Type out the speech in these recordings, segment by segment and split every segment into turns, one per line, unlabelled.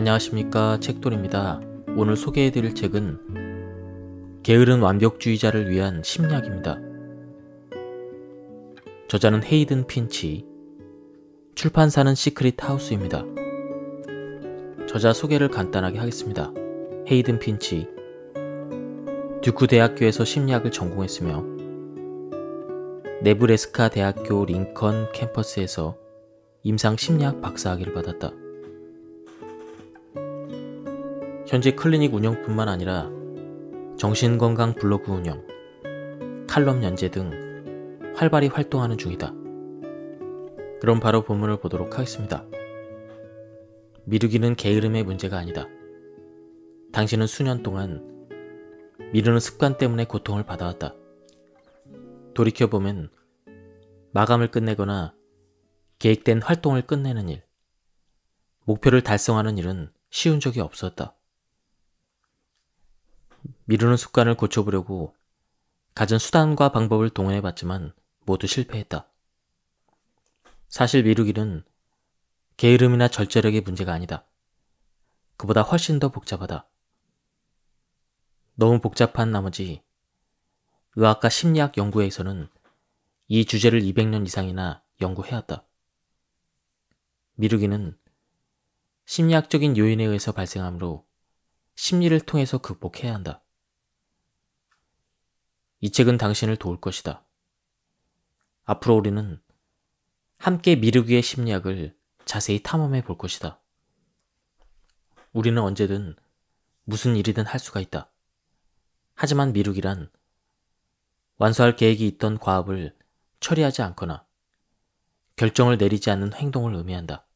안녕하십니까 책돌입니다. 오늘 소개해드릴 책은 게으른 완벽주의자를 위한 심리학입니다. 저자는 헤이든 핀치, 출판사는 시크릿 하우스입니다. 저자 소개를 간단하게 하겠습니다. 헤이든 핀치, 듀크 대학교에서 심리학을 전공했으며 네브레스카 대학교 링컨 캠퍼스에서 임상 심리학 박사학위를 받았다. 현재 클리닉 운영뿐만 아니라 정신건강 블로그 운영, 칼럼 연재 등 활발히 활동하는 중이다. 그럼 바로 본문을 보도록 하겠습니다. 미루기는 게으름의 문제가 아니다. 당신은 수년 동안 미루는 습관 때문에 고통을 받아왔다. 돌이켜보면 마감을 끝내거나 계획된 활동을 끝내는 일, 목표를 달성하는 일은 쉬운 적이 없었다. 미루는 습관을 고쳐보려고 가은 수단과 방법을 동원해봤지만 모두 실패했다. 사실 미루기는 게으름이나 절제력의 문제가 아니다. 그보다 훨씬 더 복잡하다. 너무 복잡한 나머지 의학과 심리학 연구에서는 이 주제를 200년 이상이나 연구해왔다. 미루기는 심리학적인 요인에 의해서 발생하므로 심리를 통해서 극복해야 한다. 이 책은 당신을 도울 것이다. 앞으로 우리는 함께 미르기의 심리학을 자세히 탐험해 볼 것이다. 우리는 언제든 무슨 일이든 할 수가 있다. 하지만 미루기란 완수할 계획이 있던 과업을 처리하지 않거나 결정을 내리지 않는 행동을 의미한다.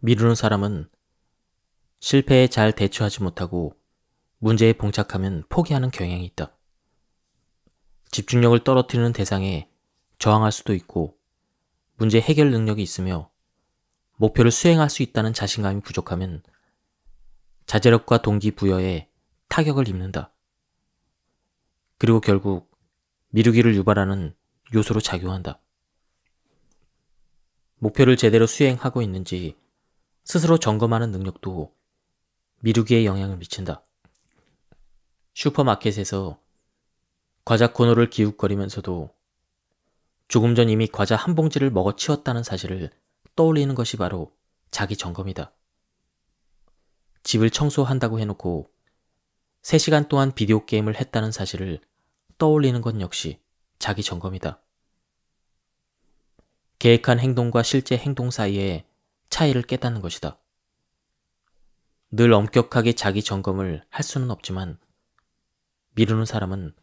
미루는 사람은 실패에 잘 대처하지 못하고 문제에 봉착하면 포기하는 경향이 있다. 집중력을 떨어뜨리는 대상에 저항할 수도 있고 문제 해결 능력이 있으며 목표를 수행할 수 있다는 자신감이 부족하면 자제력과 동기부여에 타격을 입는다. 그리고 결국 미루기를 유발하는 요소로 작용한다. 목표를 제대로 수행하고 있는지 스스로 점검하는 능력도 미루기에 영향을 미친다. 슈퍼마켓에서 과자 코너를 기웃거리면서도 조금 전 이미 과자 한 봉지를 먹어 치웠다는 사실을 떠올리는 것이 바로 자기 점검이다. 집을 청소한다고 해놓고 3시간 동안 비디오 게임을 했다는 사실을 떠올리는 건 역시 자기 점검이다. 계획한 행동과 실제 행동 사이에 차이를 깨닫는 것이다. 늘 엄격하게 자기 점검을 할 수는 없지만 미루는 사람은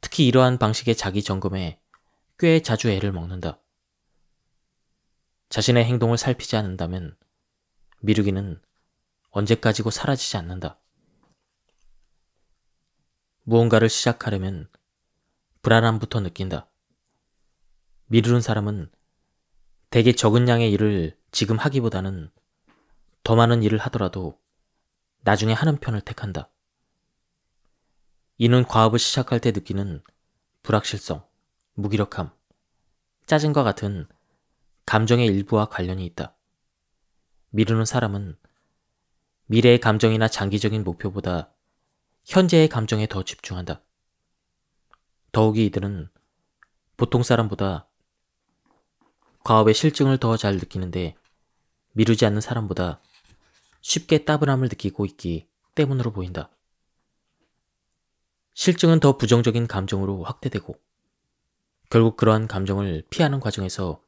특히 이러한 방식의 자기 점검에 꽤 자주 애를 먹는다. 자신의 행동을 살피지 않는다면 미루기는 언제까지고 사라지지 않는다. 무언가를 시작하려면 불안함부터 느낀다. 미루는 사람은 대개 적은 양의 일을 지금 하기보다는 더 많은 일을 하더라도 나중에 하는 편을 택한다. 이는 과업을 시작할 때 느끼는 불확실성, 무기력함, 짜증과 같은 감정의 일부와 관련이 있다. 미루는 사람은 미래의 감정이나 장기적인 목표보다 현재의 감정에 더 집중한다. 더욱이 이들은 보통 사람보다 과업의 실증을 더 잘 느끼는데 미루지 않는 사람보다 쉽게 따분함을 느끼고 있기 때문으로 보인다. 실증은 더 부정적인 감정으로 확대되고 결국 그러한 감정을 피하는 과정에서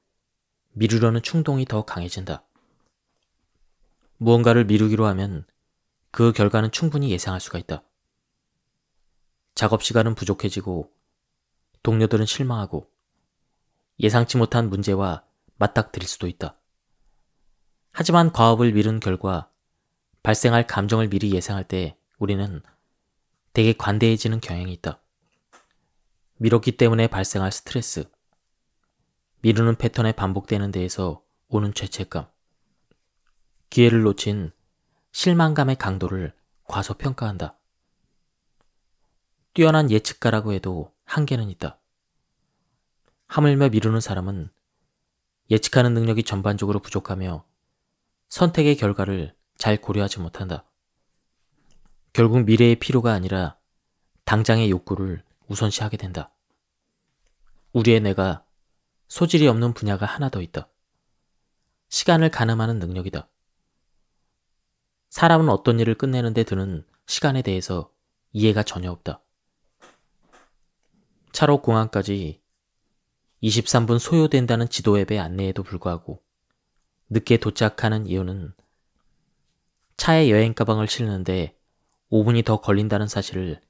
미루려는 충동이 더 강해진다. 무언가를 미루기로 하면 그 결과는 충분히 예상할 수가 있다. 작업 시간은 부족해지고 동료들은 실망하고 예상치 못한 문제와 맞닥뜨릴 수도 있다. 하지만 과업을 미룬 결과 발생할 감정을 미리 예상할 때 우리는 되게 관대해지는 경향이 있다. 미뤘기 때문에 발생할 스트레스, 미루는 패턴에 반복되는 데에서 오는 죄책감, 기회를 놓친 실망감의 강도를 과소평가한다. 뛰어난 예측가라고 해도 한계는 있다. 하물며 미루는 사람은 예측하는 능력이 전반적으로 부족하며 선택의 결과를 잘 고려하지 못한다. 결국 미래의 필요가 아니라 당장의 욕구를 우선시하게 된다. 우리의 내가 소질이 없는 분야가 하나 더 있다. 시간을 가늠하는 능력이다. 사람은 어떤 일을 끝내는 데 드는 시간에 대해서 이해가 전혀 없다. 차로 공항까지 23분 소요된다는 지도앱의 안내에도 불구하고 늦게 도착하는 이유는 차에 여행 가방을 실는데 5분이 더 걸린다는 사실을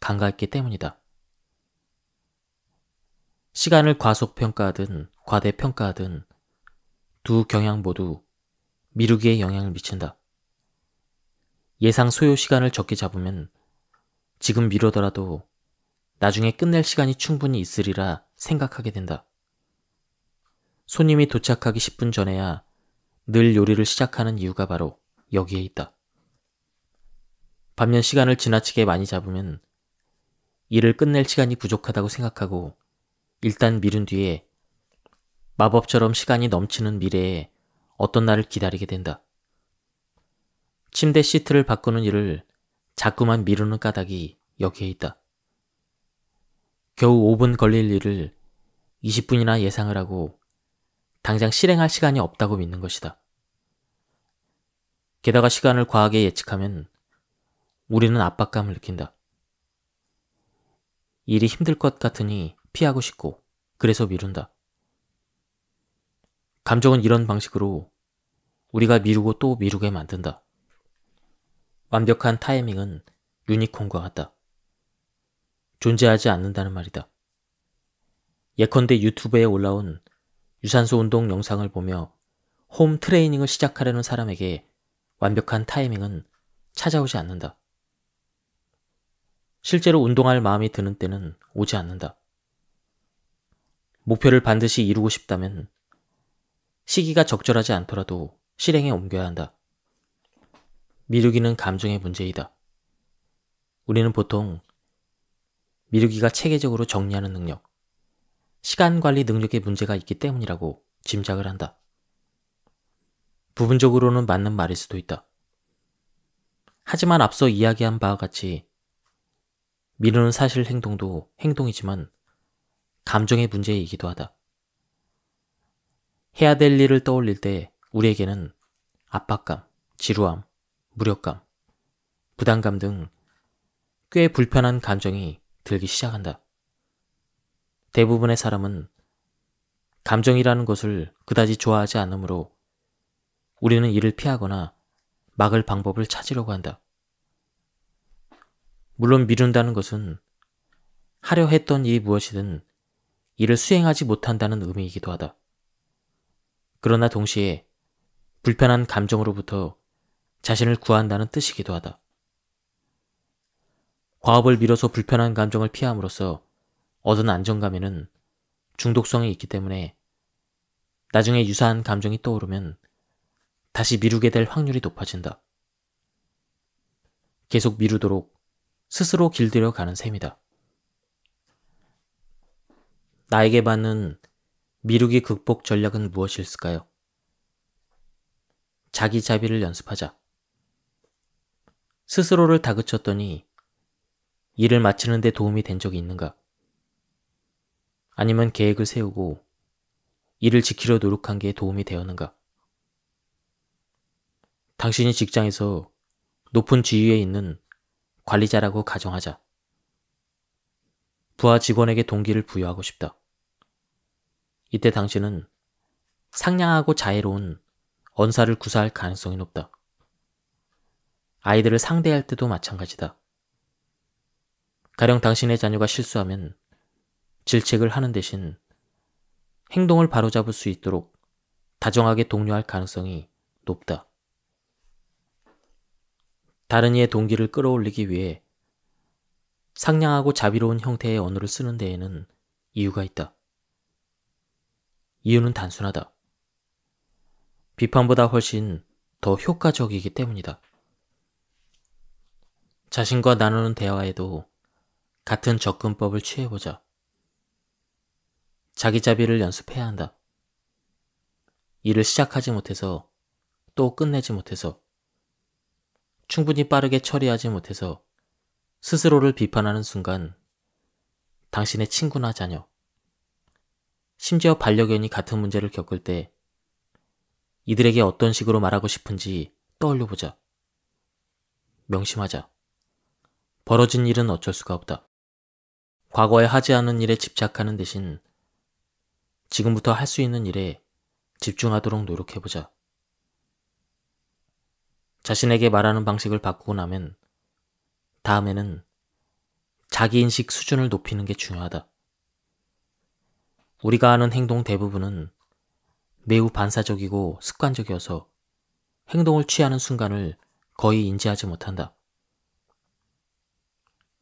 간과했기 때문이다. 시간을 과속평가하든 과대평가하든 두 경향 모두 미루기에 영향을 미친다. 예상 소요 시간을 적게 잡으면 지금 미루더라도 나중에 끝낼 시간이 충분히 있으리라 생각하게 된다. 손님이 도착하기 10분 전에야 늘 요리를 시작하는 이유가 바로 여기에 있다. 반면 시간을 지나치게 많이 잡으면 일을 끝낼 시간이 부족하다고 생각하고 일단 미룬 뒤에 마법처럼 시간이 넘치는 미래에 어떤 날을 기다리게 된다. 침대 시트를 바꾸는 일을 자꾸만 미루는 까닭이 여기에 있다. 겨우 5분 걸릴 일을 20분이나 예상을 하고 당장 실행할 시간이 없다고 믿는 것이다. 게다가 시간을 과하게 예측하면 우리는 압박감을 느낀다. 일이 힘들 것 같으니 피하고 싶고 그래서 미룬다. 감정은 이런 방식으로 우리가 미루고 또 미루게 만든다. 완벽한 타이밍은 유니콘과 같다. 존재하지 않는다는 말이다. 예컨대 유튜브에 올라온 유산소 운동 영상을 보며 홈 트레이닝을 시작하려는 사람에게 완벽한 타이밍은 찾아오지 않는다. 실제로 운동할 마음이 드는 때는 오지 않는다. 목표를 반드시 이루고 싶다면 시기가 적절하지 않더라도 실행에 옮겨야 한다. 미루기는 감정의 문제이다. 우리는 보통 미루기가 체계적으로 정리하는 능력, 시간 관리 능력에 문제가 있기 때문이라고 짐작을 한다. 부분적으로는 맞는 말일 수도 있다. 하지만 앞서 이야기한 바와 같이 미루는 사실 행동도 행동이지만 감정의 문제이기도 하다. 해야 될 일을 떠올릴 때 우리에게는 압박감, 지루함, 무력감, 부담감 등 꽤 불편한 감정이 들기 시작한다. 대부분의 사람은 감정이라는 것을 그다지 좋아하지 않으므로 우리는 이를 피하거나 막을 방법을 찾으려고 한다. 물론 미룬다는 것은 하려 했던 일이 무엇이든 이를 수행하지 못한다는 의미이기도 하다. 그러나 동시에 불편한 감정으로부터 자신을 구한다는 뜻이기도 하다. 과업을 미뤄서 불편한 감정을 피함으로써 얻은 안정감에는 중독성이 있기 때문에 나중에 유사한 감정이 떠오르면 다시 미루게 될 확률이 높아진다. 계속 미루도록 스스로 길들여 가는 셈이다. 나에게 받는 미루기 극복 전략은 무엇일까요? 자기 자비를 연습하자. 스스로를 다그쳤더니 일을 마치는 데 도움이 된 적이 있는가? 아니면 계획을 세우고 일을 지키려 노력한 게 도움이 되었는가? 당신이 직장에서 높은 지위에 있는 관리자라고 가정하자. 부하 직원에게 동기를 부여하고 싶다. 이때 당신은 상냥하고 자애로운 언사를 구사할 가능성이 높다. 아이들을 상대할 때도 마찬가지다. 가령 당신의 자녀가 실수하면 질책을 하는 대신 행동을 바로잡을 수 있도록 다정하게 독려할 가능성이 높다. 다른 이의 동기를 끌어올리기 위해 상냥하고 자비로운 형태의 언어를 쓰는 데에는 이유가 있다. 이유는 단순하다. 비판보다 훨씬 더 효과적이기 때문이다. 자신과 나누는 대화에도 같은 접근법을 취해보자. 자기자비를 연습해야 한다. 일을 시작하지 못해서 또 끝내지 못해서 충분히 빠르게 처리하지 못해서 스스로를 비판하는 순간 당신의 친구나 자녀, 심지어 반려견이 같은 문제를 겪을 때 이들에게 어떤 식으로 말하고 싶은지 떠올려 보자. 명심하자. 벌어진 일은 어쩔 수가 없다. 과거에 하지 않은 일에 집착하는 대신 지금부터 할 수 있는 일에 집중하도록 노력해보자. 자신에게 말하는 방식을 바꾸고 나면 다음에는 자기인식 수준을 높이는 게 중요하다. 우리가 하는 행동 대부분은 매우 반사적이고 습관적이어서 행동을 취하는 순간을 거의 인지하지 못한다.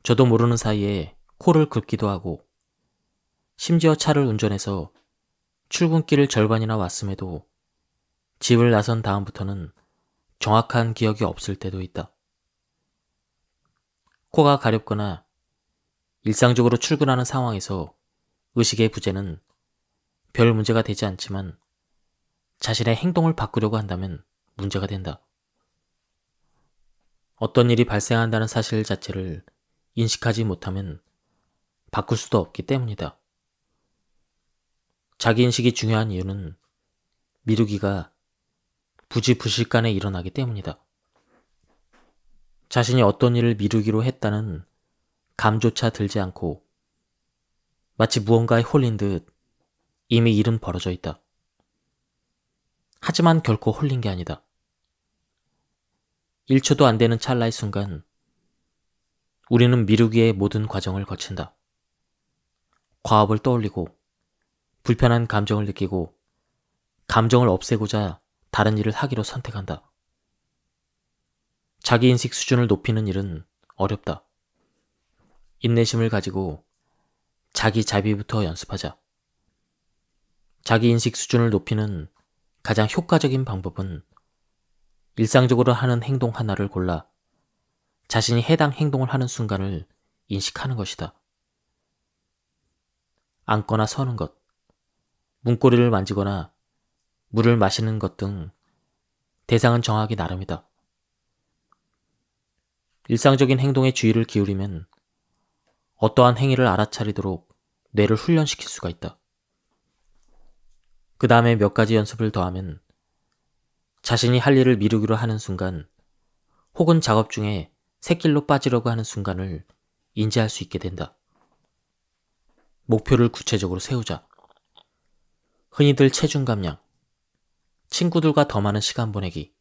저도 모르는 사이에 코를 긁기도 하고 심지어 차를 운전해서 출근길을 절반이나 왔음에도 집을 나선 다음부터는 정확한 기억이 없을 때도 있다. 코가 가렵거나 일상적으로 출근하는 상황에서 의식의 부재는 별 문제가 되지 않지만 자신의 행동을 바꾸려고 한다면 문제가 된다. 어떤 일이 발생한다는 사실 자체를 인식하지 못하면 바꿀 수도 없기 때문이다. 자기 인식이 중요한 이유는 미루기가 굳이 부실간에 일어나기 때문이다. 자신이 어떤 일을 미루기로 했다는 감조차 들지 않고 마치 무언가에 홀린 듯 이미 일은 벌어져 있다. 하지만 결코 홀린 게 아니다. 1초도 안 되는 찰나의 순간 우리는 미루기의 모든 과정을 거친다. 과업을 떠올리고 불편한 감정을 느끼고 감정을 없애고자 다른 일을 하기로 선택한다. 자기 인식 수준을 높이는 일은 어렵다. 인내심을 가지고 자기 자비부터 연습하자. 자기 인식 수준을 높이는 가장 효과적인 방법은 일상적으로 하는 행동 하나를 골라 자신이 해당 행동을 하는 순간을 인식하는 것이다. 앉거나 서는 것, 문고리를 만지거나 물을 마시는 것 등 대상은 정하기 나름이다. 일상적인 행동에 주의를 기울이면 어떠한 행위를 알아차리도록 뇌를 훈련시킬 수가 있다. 그 다음에 몇 가지 연습을 더하면 자신이 할 일을 미루기로 하는 순간 혹은 작업 중에 새길로 빠지려고 하는 순간을 인지할 수 있게 된다. 목표를 구체적으로 세우자. 흔히들 체중 감량, 친구들과 더 많은 시간 보내기,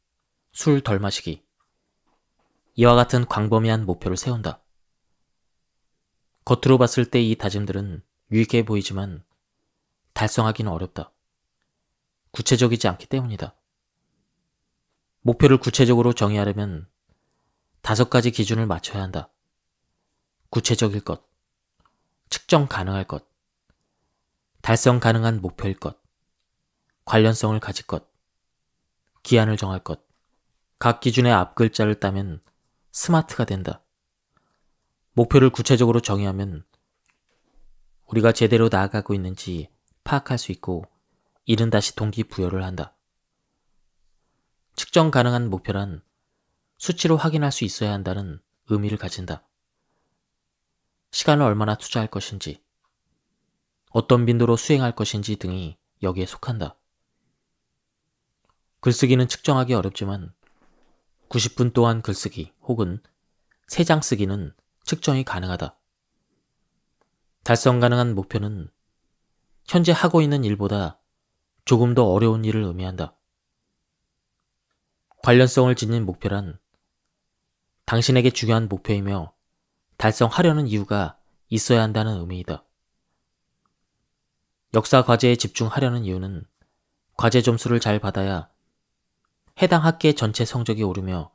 술 덜 마시기. 이와 같은 광범위한 목표를 세운다. 겉으로 봤을 때 이 다짐들은 유익해 보이지만 달성하기는 어렵다. 구체적이지 않기 때문이다. 목표를 구체적으로 정의하려면 다섯 가지 기준을 맞춰야 한다. 구체적일 것, 측정 가능할 것, 달성 가능한 목표일 것, 관련성을 가질 것, 기한을 정할 것. 각 기준의 앞글자를 따면 스마트가 된다. 목표를 구체적으로 정의하면 우리가 제대로 나아가고 있는지 파악할 수 있고 이른 다시 동기부여를 한다. 측정 가능한 목표란 수치로 확인할 수 있어야 한다는 의미를 가진다. 시간을 얼마나 투자할 것인지, 어떤 빈도로 수행할 것인지 등이 여기에 속한다. 글쓰기는 측정하기 어렵지만 90분 동안 글쓰기 혹은 3장 쓰기는 측정이 가능하다. 달성 가능한 목표는 현재 하고 있는 일보다 조금 더 어려운 일을 의미한다. 관련성을 지닌 목표란 당신에게 중요한 목표이며 달성하려는 이유가 있어야 한다는 의미이다. 역사 과제에 집중하려는 이유는 과제 점수를 잘 받아야 해당 학기의 전체 성적이 오르며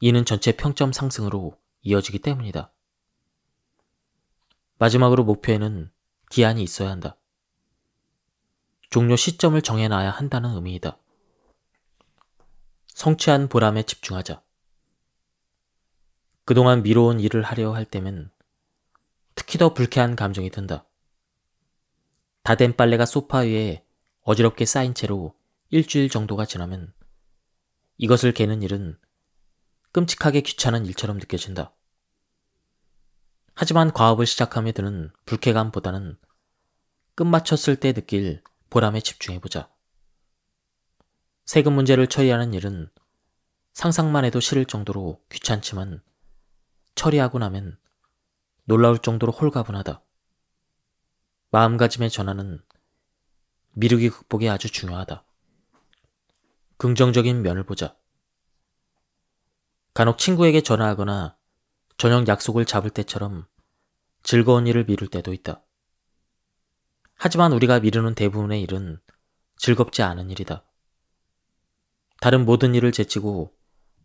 이는 전체 평점 상승으로 이어지기 때문이다. 마지막으로 목표에는 기한이 있어야 한다. 종료 시점을 정해놔야 한다는 의미이다. 성취한 보람에 집중하자. 그동안 미뤄온 일을 하려 할 때면 특히 더 불쾌한 감정이 든다. 다된 빨래가 소파 위에 어지럽게 쌓인 채로 일주일 정도가 지나면 이것을 개는 일은 끔찍하게 귀찮은 일처럼 느껴진다. 하지만 과업을 시작함에 드는 불쾌감보다는 끝마쳤을 때 느낄 보람에 집중해보자. 세금 문제를 처리하는 일은 상상만 해도 싫을 정도로 귀찮지만 처리하고 나면 놀라울 정도로 홀가분하다. 마음가짐의 전환은 미루기 극복에 아주 중요하다. 긍정적인 면을 보자. 간혹 친구에게 전화하거나 저녁 약속을 잡을 때처럼 즐거운 일을 미룰 때도 있다. 하지만 우리가 미루는 대부분의 일은 즐겁지 않은 일이다. 다른 모든 일을 제치고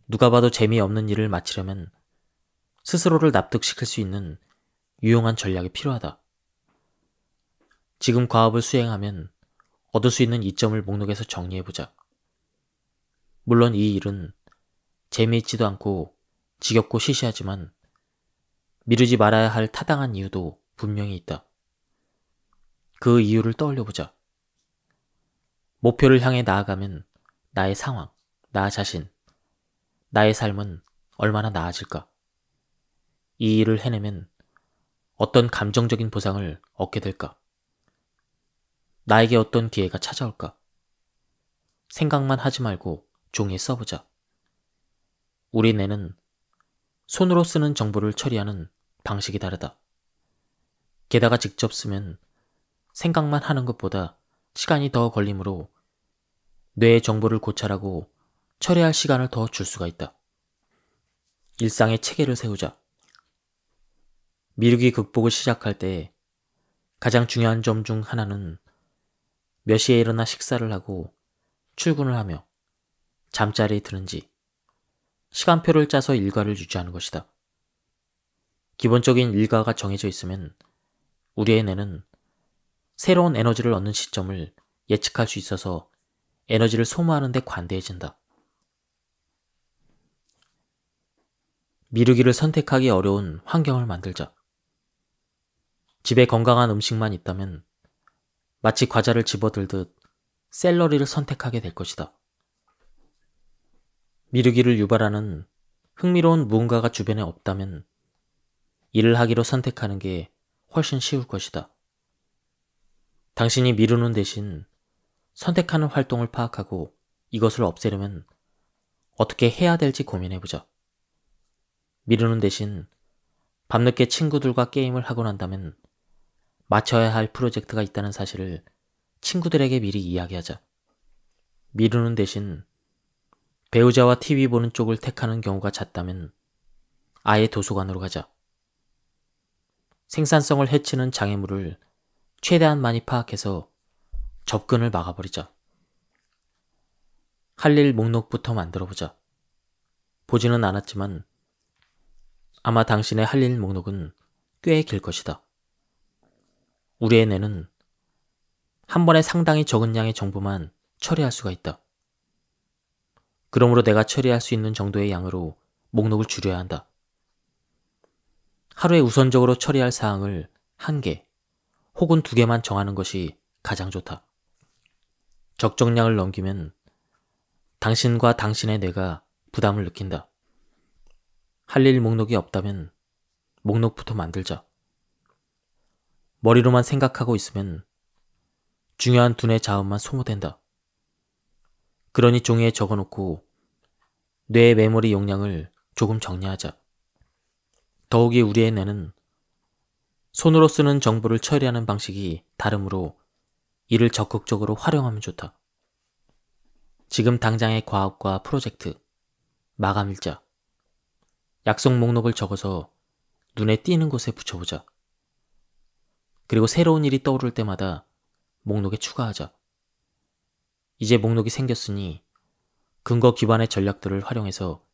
누가 봐도 재미없는 일을 마치려면 스스로를 납득시킬 수 있는 유용한 전략이 필요하다. 지금 과업을 수행하면 얻을 수 있는 이점을 목록에서 정리해보자. 물론 이 일은 재미있지도 않고 지겹고 시시하지만 미루지 말아야 할 타당한 이유도 분명히 있다. 그 이유를 떠올려보자. 목표를 향해 나아가면 나의 상황, 나 자신, 나의 삶은 얼마나 나아질까? 이 일을 해내면 어떤 감정적인 보상을 얻게 될까? 나에게 어떤 기회가 찾아올까? 생각만 하지 말고 종이에 써보자. 우리 뇌는 손으로 쓰는 정보를 처리하는 방식이 다르다. 게다가 직접 쓰면 생각만 하는 것보다 시간이 더 걸리므로 뇌의 정보를 고찰하고 처리할 시간을 더 줄 수가 있다. 일상의 체계를 세우자. 미루기 극복을 시작할 때 가장 중요한 점 중 하나는 몇 시에 일어나 식사를 하고 출근을 하며 잠자리에 드는지 시간표를 짜서 일과를 유지하는 것이다. 기본적인 일과가 정해져 있으면 우리의 뇌는 새로운 에너지를 얻는 시점을 예측할 수 있어서 에너지를 소모하는 데 관대해진다. 미루기를 선택하기 어려운 환경을 만들자. 집에 건강한 음식만 있다면 마치 과자를 집어들듯 샐러리를 선택하게 될 것이다. 미루기를 유발하는 흥미로운 무언가가 주변에 없다면 일을 하기로 선택하는 게 훨씬 쉬울 것이다. 당신이 미루는 대신 선택하는 활동을 파악하고 이것을 없애려면 어떻게 해야 될지 고민해보자. 미루는 대신 밤늦게 친구들과 게임을 하고 난다면 마쳐야 할 프로젝트가 있다는 사실을 친구들에게 미리 이야기하자. 미루는 대신 배우자와 TV 보는 쪽을 택하는 경우가 잦다면 아예 도서관으로 가자. 생산성을 해치는 장애물을 최대한 많이 파악해서 접근을 막아버리자. 할 일 목록부터 만들어보자. 보지는 않았지만 아마 당신의 할 일 목록은 꽤 길 것이다. 우리의 뇌는 한 번에 상당히 적은 양의 정보만 처리할 수가 있다. 그러므로 내가 처리할 수 있는 정도의 양으로 목록을 줄여야 한다. 하루에 우선적으로 처리할 사항을 한 개 혹은 두 개만 정하는 것이 가장 좋다. 적정량을 넘기면 당신과 당신의 내가 부담을 느낀다. 할 일 목록이 없다면 목록부터 만들자. 머리로만 생각하고 있으면 중요한 두뇌 자음만 소모된다. 그러니 종이에 적어놓고 뇌의 메모리 용량을 조금 정리하자. 더욱이 우리의 뇌는 손으로 쓰는 정보를 처리하는 방식이 다르므로 이를 적극적으로 활용하면 좋다. 지금 당장의 과학과 프로젝트, 마감일자, 약속 목록을 적어서 눈에 띄는 곳에 붙여보자. 그리고 새로운 일이 떠오를 때마다 목록에 추가하자. 이제 목록이 생겼으니 근거 기반의 전략들을 활용해서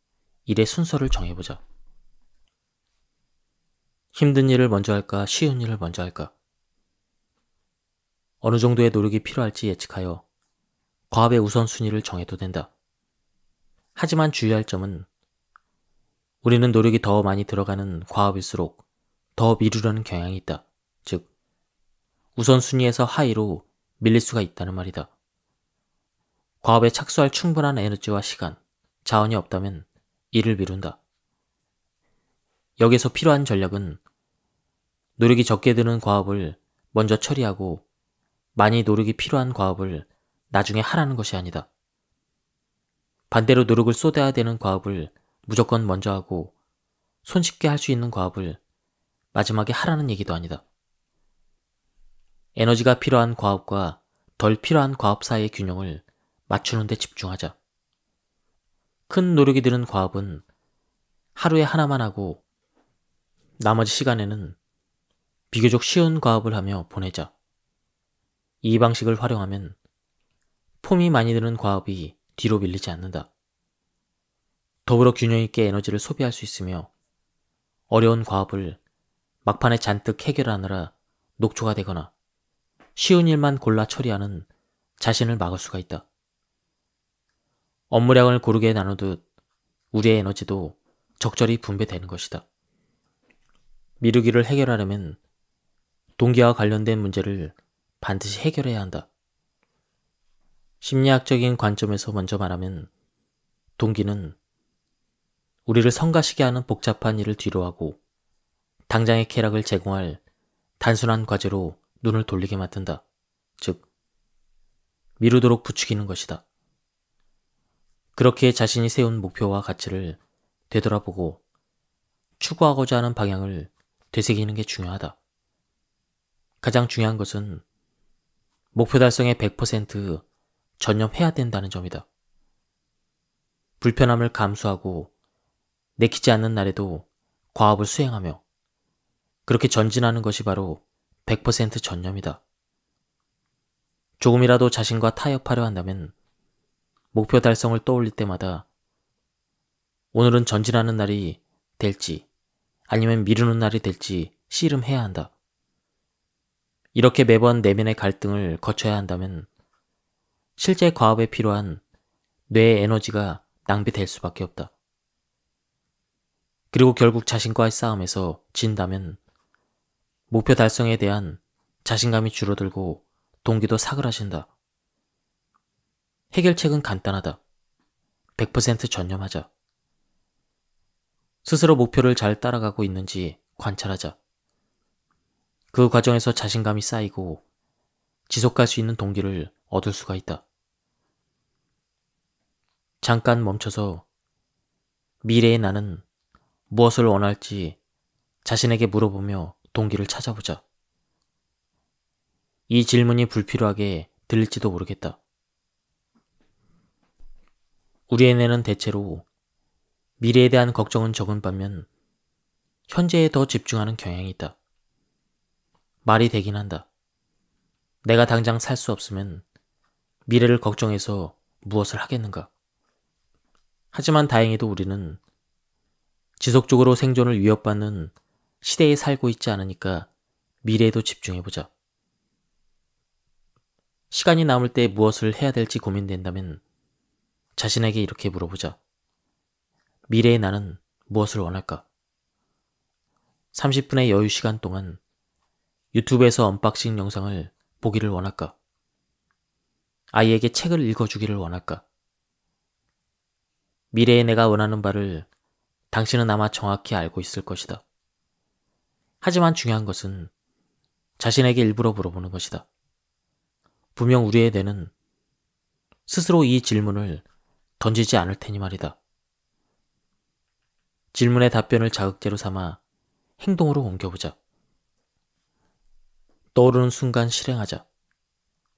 일의 순서를 정해보자. 힘든 일을 먼저 할까, 쉬운 일을 먼저 할까? 어느 정도의 노력이 필요할지 예측하여 과업의 우선순위를 정해도 된다. 하지만 주의할 점은 우리는 노력이 더 많이 들어가는 과업일수록 더 미루려는 경향이 있다. 즉, 우선순위에서 하위로 밀릴 수가 있다는 말이다. 과업에 착수할 충분한 에너지와 시간, 자원이 없다면 일을 미룬다. 여기서 필요한 전략은 노력이 적게 드는 과업을 먼저 처리하고 많이 노력이 필요한 과업을 나중에 하라는 것이 아니다. 반대로 노력을 쏟아야 되는 과업을 무조건 먼저 하고 손쉽게 할 수 있는 과업을 마지막에 하라는 얘기도 아니다. 에너지가 필요한 과업과 덜 필요한 과업 사이의 균형을 맞추는 데 집중하자. 큰 노력이 드는 과업은 하루에 하나만 하고 나머지 시간에는 비교적 쉬운 과업을 하며 보내자. 이 방식을 활용하면 폼이 많이 드는 과업이 뒤로 밀리지 않는다. 더불어 균형 있게 에너지를 소비할 수 있으며 어려운 과업을 막판에 잔뜩 해결하느라 녹초가 되거나 쉬운 일만 골라 처리하는 자신을 막을 수가 있다. 업무량을 고르게 나누듯 우리의 에너지도 적절히 분배되는 것이다. 미루기를 해결하려면 동기와 관련된 문제를 반드시 해결해야 한다. 심리학적인 관점에서 먼저 말하면 동기는 우리를 성가시게 하는 복잡한 일을 뒤로하고 당장의 쾌락을 제공할 단순한 과제로 눈을 돌리게 만든다. 즉, 미루도록 부추기는 것이다. 그렇게 자신이 세운 목표와 가치를 되돌아보고 추구하고자 하는 방향을 되새기는 게 중요하다. 가장 중요한 것은 목표 달성에 100% 전념해야 된다는 점이다. 불편함을 감수하고 내키지 않는 날에도 과업을 수행하며 그렇게 전진하는 것이 바로 100% 전념이다. 조금이라도 자신과 타협하려 한다면 목표 달성을 떠올릴 때마다 오늘은 전진하는 날이 될지 아니면 미루는 날이 될지 씨름해야 한다. 이렇게 매번 내면의 갈등을 거쳐야 한다면 실제 과업에 필요한 뇌의 에너지가 낭비될 수밖에 없다. 그리고 결국 자신과의 싸움에서 진다면 목표 달성에 대한 자신감이 줄어들고 동기도 사그라진다. 해결책은 간단하다. 100% 전념하자. 스스로 목표를 잘 따라가고 있는지 관찰하자. 그 과정에서 자신감이 쌓이고 지속할 수 있는 동기를 얻을 수가 있다. 잠깐 멈춰서 미래의 나는 무엇을 원할지 자신에게 물어보며 동기를 찾아보자. 이 질문이 불필요하게 들릴지도 모르겠다. 우리 애네는 대체로 미래에 대한 걱정은 적은 반면 현재에 더 집중하는 경향이 있다. 말이 되긴 한다. 내가 당장 살 수 없으면 미래를 걱정해서 무엇을 하겠는가. 하지만 다행히도 우리는 지속적으로 생존을 위협받는 시대에 살고 있지 않으니까 미래에도 집중해보자. 시간이 남을 때 무엇을 해야 될지 고민된다면 자신에게 이렇게 물어보자. 미래의 나는 무엇을 원할까? 30분의 여유 시간 동안 유튜브에서 언박싱 영상을 보기를 원할까? 아이에게 책을 읽어주기를 원할까? 미래의 내가 원하는 바를 당신은 아마 정확히 알고 있을 것이다. 하지만 중요한 것은 자신에게 일부러 물어보는 것이다. 분명 우리의 뇌는 스스로 이 질문을 던지지 않을 테니 말이다. 질문의 답변을 자극제로 삼아 행동으로 옮겨보자. 떠오르는 순간 실행하자.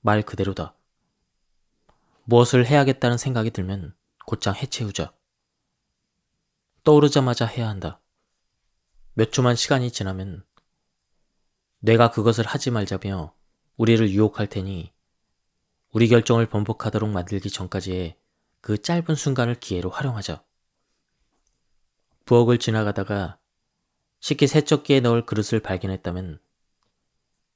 말 그대로다. 무엇을 해야겠다는 생각이 들면 곧장 해체우자. 떠오르자마자 해야 한다. 몇 초만 시간이 지나면 뇌가 그것을 하지 말자며 우리를 유혹할 테니 우리 결정을 번복하도록 만들기 전까지의 그 짧은 순간을 기회로 활용하죠. 부엌을 지나가다가 식기세척기에 넣을 그릇을 발견했다면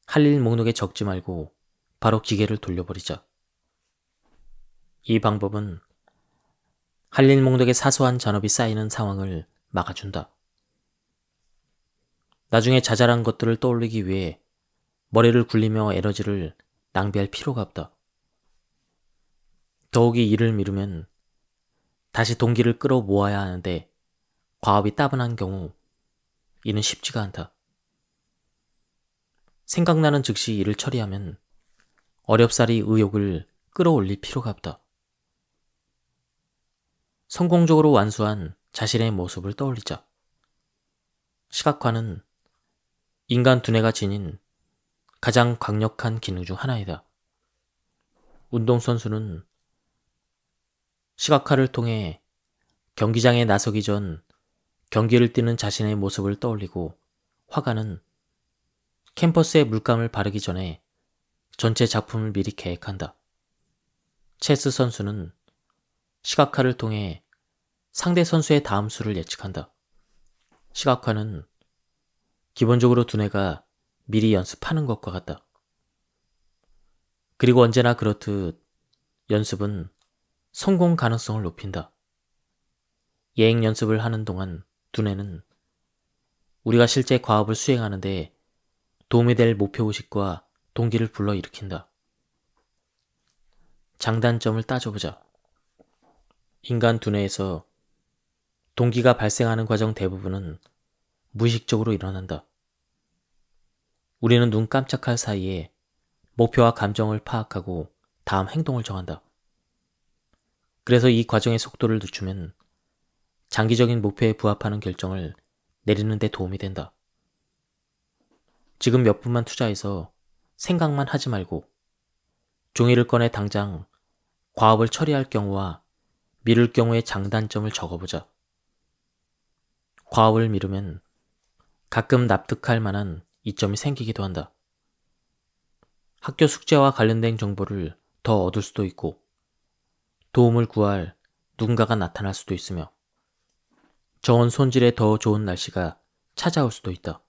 할 일 목록에 적지 말고 바로 기계를 돌려버리죠. 이 방법은 할 일 목록에 사소한 잔업이 쌓이는 상황을 막아준다. 나중에 자잘한 것들을 떠올리기 위해 머리를 굴리며 에너지를 낭비할 필요가 없다. 더욱이 일을 미루면 다시 동기를 끌어모아야 하는데 과업이 따분한 경우 이는 쉽지가 않다. 생각나는 즉시 일을 처리하면 어렵사리 의욕을 끌어올릴 필요가 없다. 성공적으로 완수한 자신의 모습을 떠올리자. 시각화는 인간 두뇌가 지닌 가장 강력한 기능 중 하나이다. 운동선수는 시각화를 통해 경기장에 나서기 전 경기를 뛰는 자신의 모습을 떠올리고 화가는 캠퍼스에 물감을 바르기 전에 전체 작품을 미리 계획한다. 체스 선수는 시각화를 통해 상대 선수의 다음 수를 예측한다. 시각화는 기본적으로 두뇌가 미리 연습하는 것과 같다. 그리고 언제나 그렇듯 연습은 성공 가능성을 높인다. 예행 연습을 하는 동안 두뇌는 우리가 실제 과업을 수행하는 데 도움이 될 목표의식과 동기를 불러일으킨다. 장단점을 따져보자. 인간 두뇌에서 동기가 발생하는 과정 대부분은 무의식적으로 일어난다. 우리는 눈 깜짝할 사이에 목표와 감정을 파악하고 다음 행동을 정한다. 그래서 이 과정의 속도를 늦추면 장기적인 목표에 부합하는 결정을 내리는 데 도움이 된다. 지금 몇 분만 투자해서 생각만 하지 말고 종이를 꺼내 당장 과업을 처리할 경우와 미룰 경우의 장단점을 적어보자. 과업을 미루면 가끔 납득할 만한 이점이 생기기도 한다. 학교 숙제와 관련된 정보를 더 얻을 수도 있고 도움을 구할 누군가가 나타날 수도 있으며 저온 손질에 더 좋은 날씨가 찾아올 수도 있다.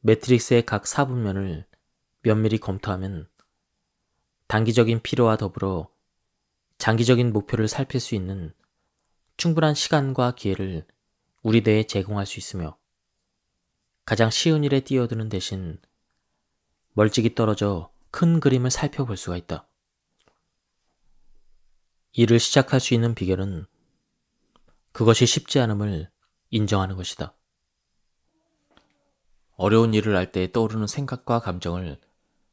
매트릭스의 각 사분면을 면밀히 검토하면 단기적인 피로와 더불어 장기적인 목표를 살필 수 있는 충분한 시간과 기회를 우리 대에 제공할 수 있으며 가장 쉬운 일에 뛰어드는 대신 멀찍이 떨어져 큰 그림을 살펴볼 수가 있다. 일을 시작할 수 있는 비결은 그것이 쉽지 않음을 인정하는 것이다. 어려운 일을 할 때 떠오르는 생각과 감정을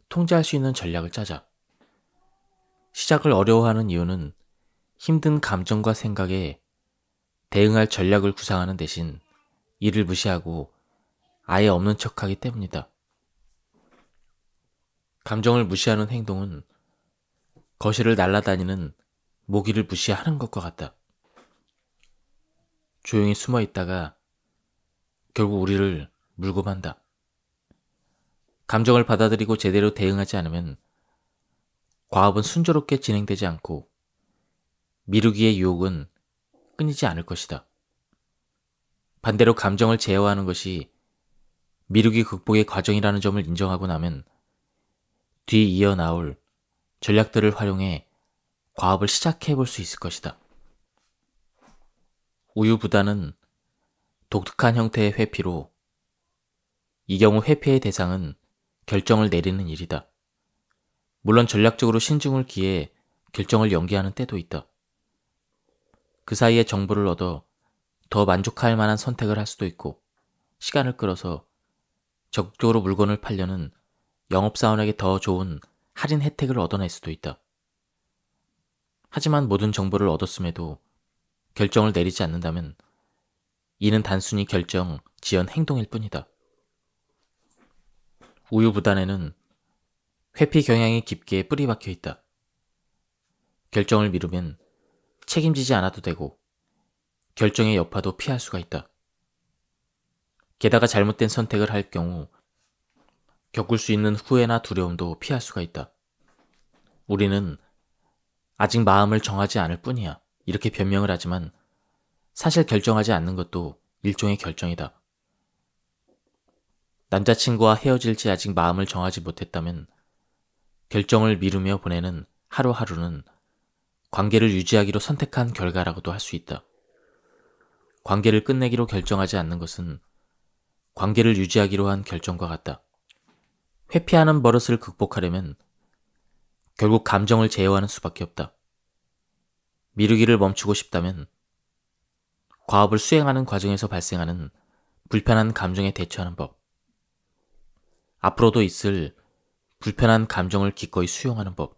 통제할 수 있는 전략을 찾아. 시작을 어려워하는 이유는 힘든 감정과 생각에 대응할 전략을 구상하는 대신 이를 무시하고 아예 없는 척하기 때문이다. 감정을 무시하는 행동은 거실을 날아다니는 모기를 무시하는 것과 같다. 조용히 숨어 있다가 결국 우리를 물고 만다. 감정을 받아들이고 제대로 대응하지 않으면 과업은 순조롭게 진행되지 않고 미루기의 유혹은 끊이지 않을 것이다. 반대로 감정을 제어하는 것이 미루기 극복의 과정이라는 점을 인정하고 나면 뒤 이어나올 전략들을 활용해 과업을 시작해 볼 수 있을 것이다. 우유부단은 독특한 형태의 회피로 이 경우 회피의 대상은 결정을 내리는 일이다. 물론 전략적으로 신중을 기해 결정을 연기하는 때도 있다. 그 사이에 정보를 얻어 더 만족할 만한 선택을 할 수도 있고 시간을 끌어서 적극적으로 물건을 팔려는 영업사원에게 더 좋은 할인 혜택을 얻어낼 수도 있다. 하지만 모든 정보를 얻었음에도 결정을 내리지 않는다면 이는 단순히 결정, 지연, 행동일 뿐이다. 우유부단에는 회피 경향이 깊게 뿌리 박혀 있다. 결정을 미루면 책임지지 않아도 되고 결정의 여파도 피할 수가 있다. 게다가 잘못된 선택을 할 경우 겪을 수 있는 후회나 두려움도 피할 수가 있다. 우리는 아직 마음을 정하지 않을 뿐이야. 이렇게 변명을 하지만 사실 결정하지 않는 것도 일종의 결정이다. 남자친구와 헤어질지 아직 마음을 정하지 못했다면 결정을 미루며 보내는 하루하루는 관계를 유지하기로 선택한 결과라고도 할 수 있다. 관계를 끝내기로 결정하지 않는 것은 관계를 유지하기로 한 결정과 같다. 회피하는 버릇을 극복하려면 결국 감정을 제어하는 수밖에 없다. 미루기를 멈추고 싶다면 과업을 수행하는 과정에서 발생하는 불편한 감정에 대처하는 법, 앞으로도 있을 불편한 감정을 기꺼이 수용하는 법,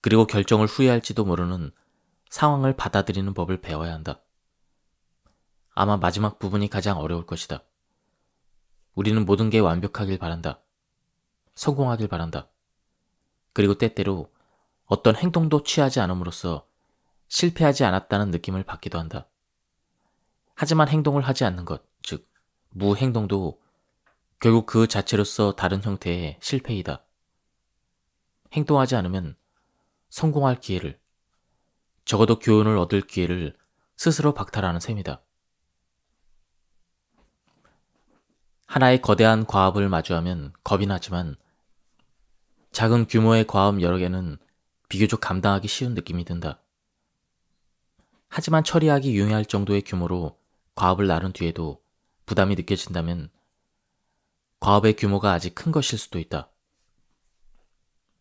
그리고 결정을 후회할지도 모르는 상황을 받아들이는 법을 배워야 한다. 아마 마지막 부분이 가장 어려울 것이다. 우리는 모든 게 완벽하길 바란다. 성공하길 바란다. 그리고 때때로 어떤 행동도 취하지 않음으로써 실패하지 않았다는 느낌을 받기도 한다. 하지만 행동을 하지 않는 것, 즉, 무행동도 결국 그 자체로서 다른 형태의 실패이다. 행동하지 않으면 성공할 기회를, 적어도 교훈을 얻을 기회를 스스로 박탈하는 셈이다. 하나의 거대한 과업을 마주하면 겁이 나지만 작은 규모의 과음 여러 개는 비교적 감당하기 쉬운 느낌이 든다. 하지만 처리하기 용이할 정도의 규모로 과업을 나눈 뒤에도 부담이 느껴진다면 과업의 규모가 아직 큰 것일 수도 있다.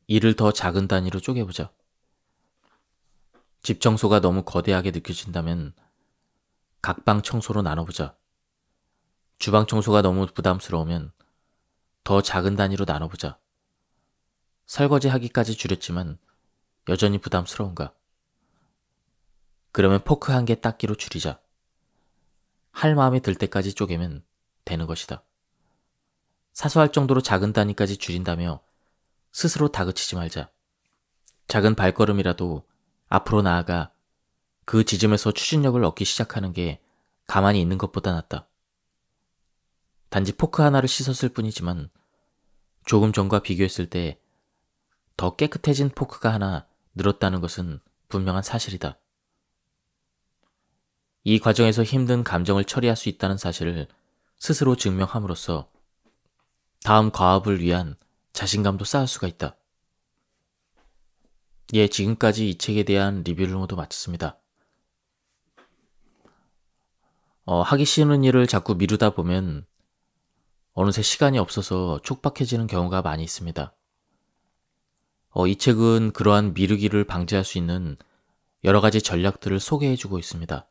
이를 더 작은 단위로 쪼개보자. 집 청소가 너무 거대하게 느껴진다면 각방 청소로 나눠보자. 주방 청소가 너무 부담스러우면 더 작은 단위로 나눠보자. 설거지하기까지 줄였지만 여전히 부담스러운가. 그러면 포크 한 개 닦기로 줄이자. 할 마음이 들 때까지 쪼개면 되는 것이다. 사소할 정도로 작은 단위까지 줄인다며 스스로 다그치지 말자. 작은 발걸음이라도 앞으로 나아가 그 지점에서 추진력을 얻기 시작하는 게 가만히 있는 것보다 낫다. 단지 포크 하나를 씻었을 뿐이지만 조금 전과 비교했을 때더 깨끗해진 포크가 하나 늘었다는 것은 분명한 사실이다. 이 과정에서 힘든 감정을 처리할 수 있다는 사실을 스스로 증명함으로써 다음 과업을 위한 자신감도 쌓을 수가 있다. 예, 지금까지 이 책에 대한 리뷰를 모두 마쳤습니다. 어, 하기 싫은 일을 자꾸 미루다 보면 어느새 시간이 없어서 촉박해지는 경우가 많이 있습니다. 어, 이 책은 그러한 미루기를 방지할 수 있는 여러 가지 전략들을 소개해주고 있습니다.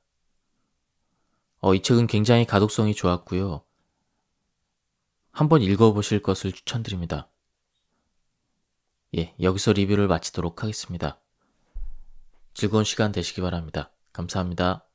어, 이 책은 굉장히 가독성이 좋았고요. 한번 읽어보실 것을 추천드립니다. 예, 여기서 리뷰를 마치도록 하겠습니다. 즐거운 시간 되시기 바랍니다. 감사합니다.